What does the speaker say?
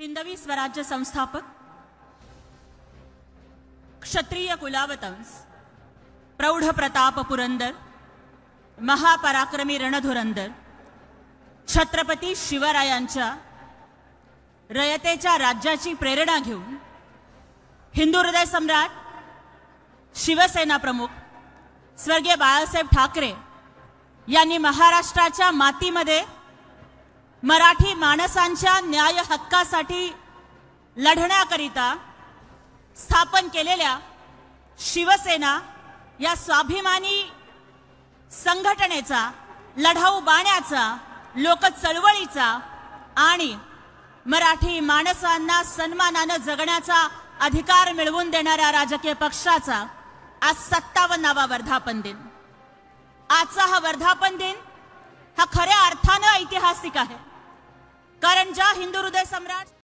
हिंदवी स्वराज्य संस्थापक क्षत्रिय कुलावतंस प्रौढ प्रताप पुरंदर महापराक्रमी रणधुरंदर छत्रपती शिवरायांच्या रयतेच्या राज्याची प्रेरणा घेऊन हिंदू हृदय सम्राट शिवसेना प्रमुख स्वर्गीय बाळासाहेब ठाकरे यांनी महाराष्ट्राच्या मातीमध्ये मराठी माणसांच्या न्याय हक्कासाठी लढण्याकरिता स्थापन केलेल्या शिवसेना या स्वाभिमानी संघटनेचा लढाऊ बाण्याचा लोक चळवळीचा आणि मराठी माणसांना सन्मानानं जगण्याचा अधिकार मिळवून देणाऱ्या राजकीय पक्षाचा आज सत्तावन्नावा वर्धापन दिन आजचा हा वर्धापन दिन हा खऱ्या अर्थानं ऐतिहासिक आहे कारण ज्या हिंदू हृदय सम्राट